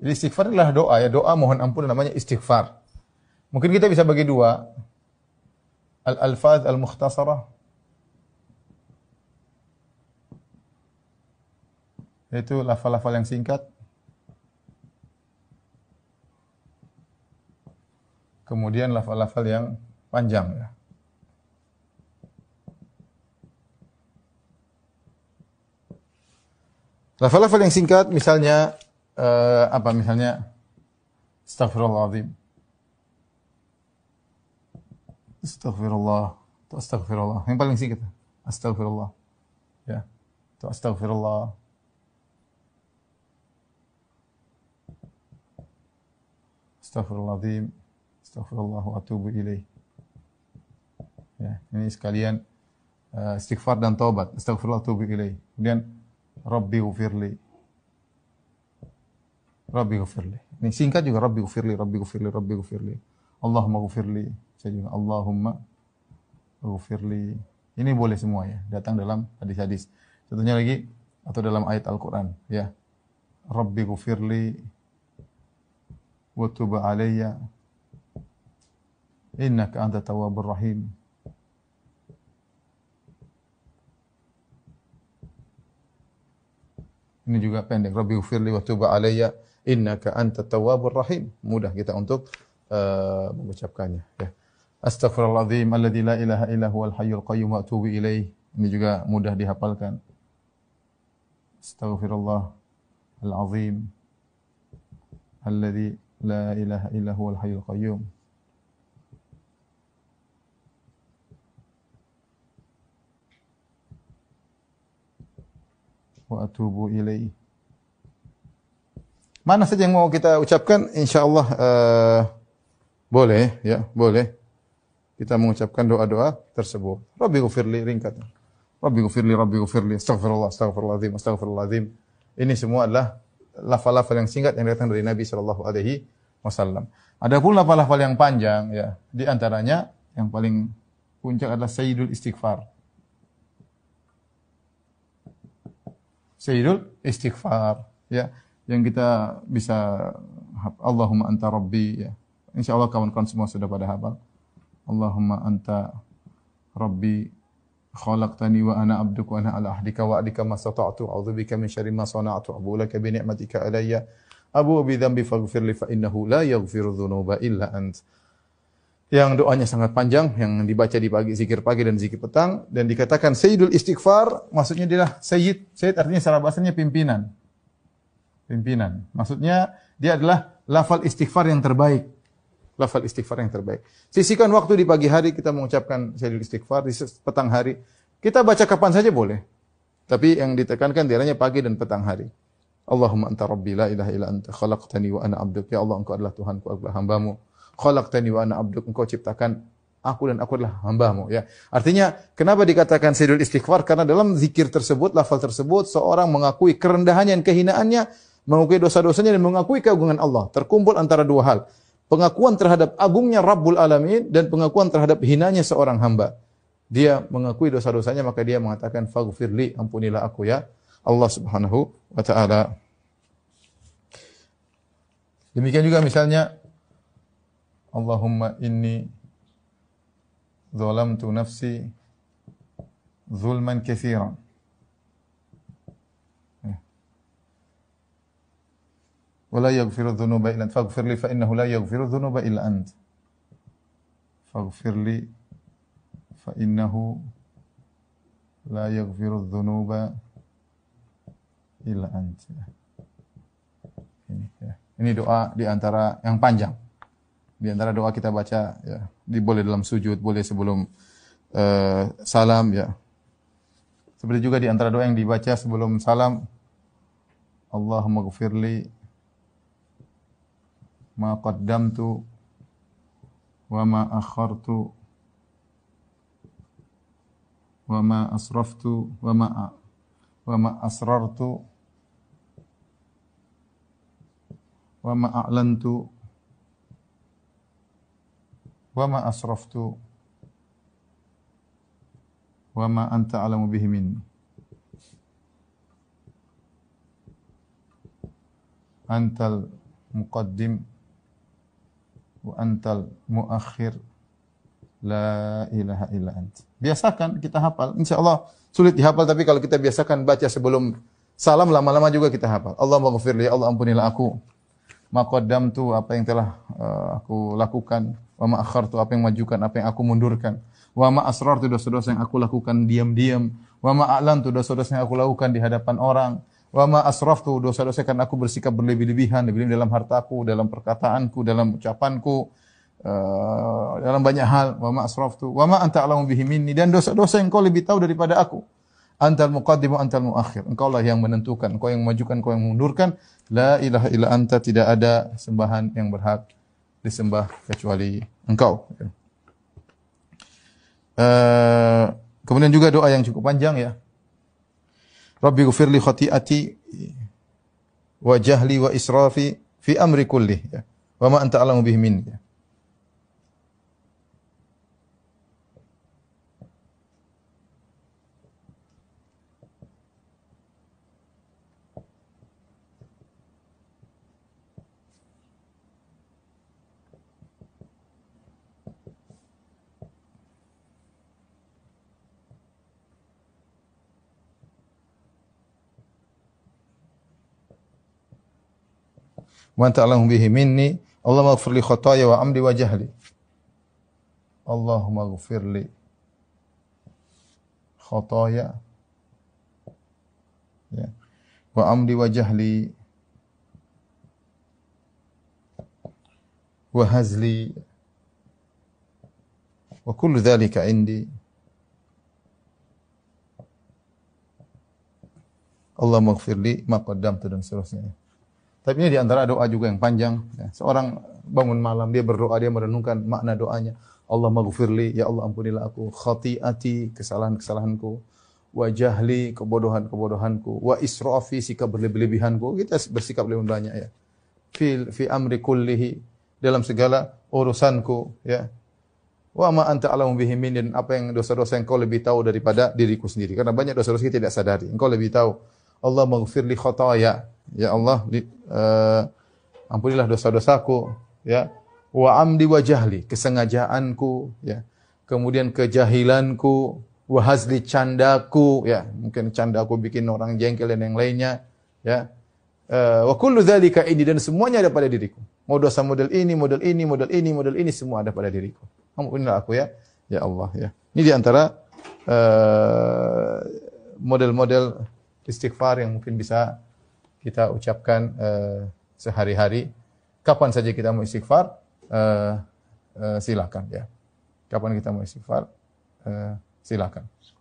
Jadi istighfar adalah doa ya, doa mohon ampun namanya istighfar. Mungkin kita bisa bagi dua. Al-alfaz al-mukhtasarah. Yaitu lafal-lafal yang singkat. Kemudian lafal-lafal yang panjang ya. Lafal-lafal yang singkat misalnya uh, apa misalnya Astagfirullahaladzim. Astagfirullah. Itu astagfirullah. Yang paling singkat. Astagfirullah. Ya. Itu astagfirullah. Astagfirullahaladzim. Astagfirullah wa atubu ilaih. Ya. Ini sekalian uh, istighfar dan taubat. Astagfirullah wa atubu ilaih. Kemudian Rabbi ufirli. Rabbi gufirli. Ini singkat juga Rabbi gufirli, Rabbi gufirli, Rabbi gufirli. Allahumma gufirli. Saya juga Allahumma gufirli. Ini boleh semua ya, datang dalam hadis-hadis. Contohnya lagi atau dalam ayat Al-Qur'an ya. Rabbi gufirli wa tub alayya innaka anta tawwabur rahim. Ini juga pendek. Rabbi gufirli wa tub innaka anta tawwabur rahim. Mudah kita untuk uh, mengucapkannya ya. Astaghfirullahaladzim alladzi la ilaha illa huwal hayyul qayyum wa atubu ilaih. Ini juga mudah dihafalkan. Astaghfirullah al-azim alladzi la ilaha illa huwal hayyul qayyum. wa atubu ilaihi Mana saja yang mau kita ucapkan, insya Allah uh, eh, boleh, ya boleh. Kita mengucapkan doa-doa tersebut. Rabbi gufirli, ringkat. Rabbi gufirli, Rabbi astaghfirullah, astagfirullah, astaghfirullah astagfirullahaladzim. Ini semua adalah lafal-lafal yang singkat yang datang dari Nabi saw. Alaihi Wasallam. Ada pula lafal-lafal yang panjang, ya. Di antaranya yang paling puncak adalah Sayyidul Istighfar. Sayyidul Istighfar, ya yang kita bisa Allahumma anta rabbi ya. Insyaallah kawan-kawan semua sudah pada hafal. Allahumma anta rabbi khalaqtani wa ana abduka wa ana ala ahdika wa adika ma sata'tu a'udzubika min syarri ma sana'tu abu laka bi ni'matika alayya abu bi dhanbi faghfir li fa innahu la yaghfiru dhunuba illa ant yang doanya sangat panjang yang dibaca di pagi zikir pagi dan zikir petang dan dikatakan sayyidul istighfar maksudnya adalah sayyid sayyid artinya secara bahasanya pimpinan pimpinan. Maksudnya dia adalah lafal istighfar yang terbaik. Lafal istighfar yang terbaik. Sisikan waktu di pagi hari kita mengucapkan syahadat istighfar, di petang hari kita baca kapan saja boleh. Tapi yang ditekankan diaranya pagi dan petang hari. Allahumma anta rabbi la ilaha illa anta khalaqtani wa ana abduk. Ya Allah engkau adalah Tuhanku, aku adalah hambamu. Khalaqtani wa ana abduk. Engkau ciptakan aku dan aku adalah hambamu ya. Artinya kenapa dikatakan sayyidul istighfar? Karena dalam zikir tersebut, lafal tersebut seorang mengakui kerendahannya dan kehinaannya mengakui dosa-dosanya dan mengakui keagungan Allah. Terkumpul antara dua hal. Pengakuan terhadap agungnya Rabbul Alamin dan pengakuan terhadap hinanya seorang hamba. Dia mengakui dosa-dosanya maka dia mengatakan faghfirli ampunilah aku ya Allah Subhanahu wa taala. Demikian juga misalnya Allahumma inni zalamtu nafsi zulman katsiran wa la yaghfiru dhunuba illa anta faghfirli fa innahu la yaghfiru dhunuba illa anta faghfirli fa innahu la yaghfiru dhunuba illa ini ya. ini doa di antara yang panjang di antara doa kita baca ya di boleh dalam sujud boleh sebelum uh, salam ya seperti juga di antara doa yang dibaca sebelum salam Allahumma gfirli ma qaddamtu wa ma akhartu wa ma asraftu wa ma wa ma asrartu wa ma a'lantu wa ma asraftu wa ma anta alamu bihi minni antal muqaddim wa antal muakhir la ilaha illa ant. Biasakan kita hafal. Insya Allah sulit dihafal tapi kalau kita biasakan baca sebelum salam lama-lama juga kita hafal. Allah maghfirli, ya Allah ampunilah aku. Maqaddam tu apa yang telah uh, aku lakukan, wa ma tu apa yang majukan, apa yang aku mundurkan. Wa ma tu dosa-dosa yang aku lakukan diam-diam, wa ma tu dosa-dosa yang aku lakukan di hadapan orang Wa ma asraftu dosa-dosa karena aku bersikap berlebih-lebihan, lebih-lebih dalam hartaku, dalam perkataanku, dalam ucapanku, uh, dalam banyak hal. Wa ma asraftu, wa ma anta alamu bihi minni dan dosa-dosa yang kau lebih tahu daripada aku. Antal muqaddimu antal muakhir. Engkau lah yang menentukan, kau yang memajukan, kau yang mengundurkan. La ilaha illa anta tidak ada sembahan yang berhak disembah kecuali engkau. Uh, kemudian juga doa yang cukup panjang ya. Rabbi gufirli khati'ati wa jahli wa israfi fi amri kulli ya. Wa ma anta alamu bih minni ya. wa ta'lamu alahu bihi minni Allahumma ighfir li khataya wa amri wa jahli Allahumma ighfir li khataya ya wa amri wa jahli wa hazli wa kullu dhalika indi Allah maghfir li ma qaddamtu dan seterusnya. Tapi ini diantara doa juga yang panjang. Ya. Seorang bangun malam, dia berdoa, dia merenungkan makna doanya. Allah maghfirli, ya Allah ampunilah aku. Khati'ati, kesalahan-kesalahanku. Wa jahli, kebodohan-kebodohanku. Wa israfi, sikap berlebih-lebihanku. Kita bersikap lebih banyak ya. Fi, fi amri kullihi, dalam segala urusanku. Ya. Wa ma anta alamu bihi dan apa yang dosa-dosa yang kau lebih tahu daripada diriku sendiri. Karena banyak dosa-dosa kita tidak sadari. Engkau lebih tahu Allah maghfirli khotoya. Ya Allah, li, uh, ampunilah dosa-dosaku. Ya. Wa amdi wajahli, kesengajaanku. Ya. Kemudian kejahilanku. Wa hazli candaku. Ya. Mungkin candaku bikin orang jengkel dan yang lainnya. Ya. Uh, wa kullu ini dan semuanya ada pada diriku. Mau dosa model ini, model ini, model ini, model ini semua ada pada diriku. Ampunilah aku ya. Ya Allah ya. Ini di antara uh, eh, model -model istighfar yang mungkin bisa kita ucapkan uh, sehari-hari. Kapan saja kita mau istighfar, uh, uh, silakan ya. Kapan kita mau istighfar, uh, silakan.